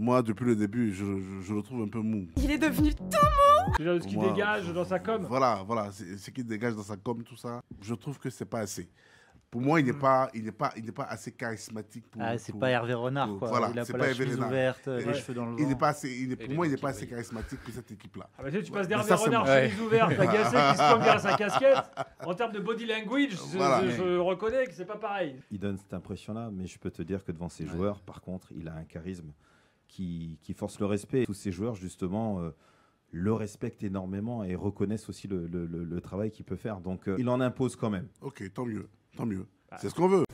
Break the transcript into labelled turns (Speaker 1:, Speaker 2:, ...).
Speaker 1: moi, depuis le début, je, le trouve un peu mou. Il est devenu tout mou C'est ce qu'il dégage dans sa com. Voilà, voilà, ce qu'il dégage dans sa com, tout ça. Je trouve que c'est pas assez. Pour moi, il n'est mm. pas, il n'est pas, il n'est pas assez charismatique pour. Ah, c'est pas Hervé Renard, quoi. Voilà, il pas, la chemise ouverte, euh, les cheveux dans le vent. Il n'est pas assez, pour moi, il n'est pas assez charismatique pour cette équipe-là. Ah, tu, passes d'Hervé Renard, chemise
Speaker 2: ouverte, Gasset qui se prend bien sa casquette. En termes de body language, je, reconnais que c'est pas pareil.
Speaker 3: Il donne cette impression-là, mais je peux te dire que devant ses joueurs, par contre, il a un charisme qui, force le respect. tous ces joueurs, justement, euh, le respectent énormément et reconnaissent aussi le, travail qu'il peut faire. Donc, euh, il en impose quand même. Ok, tant mieux, tant mieux. Bah. C'est ce qu'on veut.